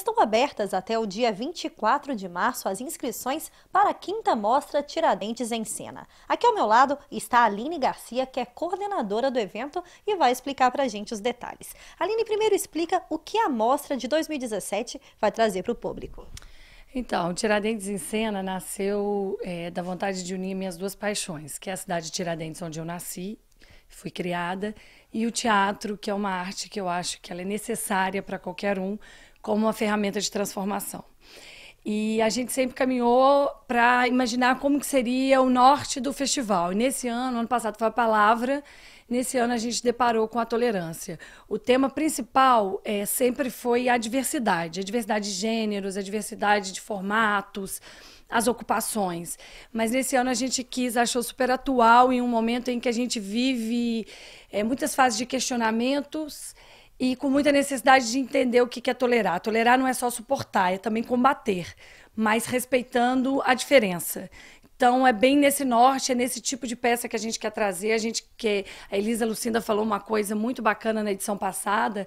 Estão abertas até o dia 24 de março as inscrições para a quinta mostra Tiradentes em Cena. Aqui ao meu lado está a Aline Garcia, que é coordenadora do evento e vai explicar para a gente os detalhes. Aline primeiro explica o que a mostra de 2017 vai trazer para o público. Então, Tiradentes em Cena nasceu é, da vontade de unir minhas duas paixões, que é a cidade de Tiradentes, onde eu nasci, fui criada, e o teatro, que é uma arte que eu acho que ela é necessária para qualquer um, como uma ferramenta de transformação. E a gente sempre caminhou para imaginar como que seria o norte do festival. E nesse ano, ano passado foi a palavra, nesse ano a gente deparou com a tolerância. O tema principal é, sempre foi a diversidade, a diversidade de gêneros, a diversidade de formatos, as ocupações. Mas nesse ano a gente quis, achou super atual em um momento em que a gente vive é, muitas fases de questionamentos e com muita necessidade de entender o que é tolerar. Tolerar não é só suportar, é também combater, mas respeitando a diferença. Então, é bem nesse norte, é nesse tipo de peça que a gente quer trazer. A gente quer. A Elisa Lucinda falou uma coisa muito bacana na edição passada,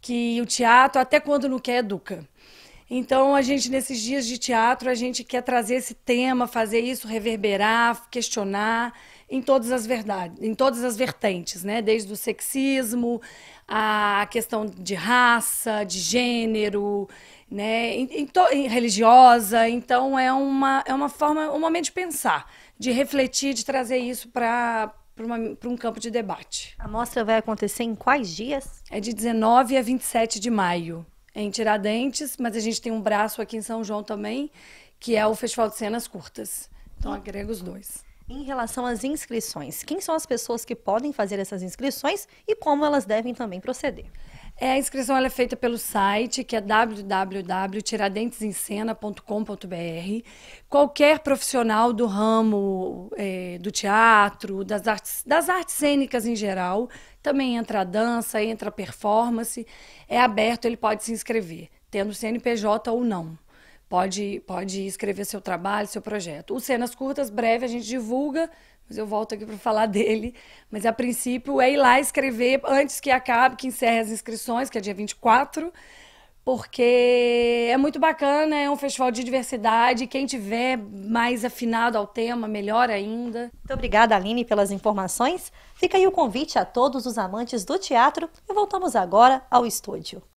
que o teatro, até quando não quer, educa. Então, a gente, nesses dias de teatro, a gente quer trazer esse tema, fazer isso, reverberar, questionar em todas as verdades, em todas as vertentes, né? Desde o sexismo, a questão de raça, de gênero, né? Em, em, em, religiosa. Então é uma é uma forma, um momento de pensar, de refletir, de trazer isso para para um campo de debate. A mostra vai acontecer em quais dias? É de 19 a 27 de maio em Tiradentes, mas a gente tem um braço aqui em São João também, que é o Festival de Cenas Curtas. Então agrega os dois. Em relação às inscrições, quem são as pessoas que podem fazer essas inscrições e como elas devem também proceder? É, a inscrição é feita pelo site, que é www.tiradentesencena.com.br. Qualquer profissional do ramo é, do teatro, das artes, das artes cênicas em geral, também entra a dança, entra a performance, é aberto, ele pode se inscrever, tendo CNPJ ou não pode, pode escrever seu trabalho, seu projeto. O Cenas Curtas, breve, a gente divulga, mas eu volto aqui para falar dele. Mas a princípio é ir lá escrever antes que acabe, que encerre as inscrições, que é dia 24 porque é muito bacana, é um festival de diversidade. Quem tiver mais afinado ao tema, melhor ainda. Muito obrigada, Aline, pelas informações. Fica aí o convite a todos os amantes do teatro e voltamos agora ao estúdio.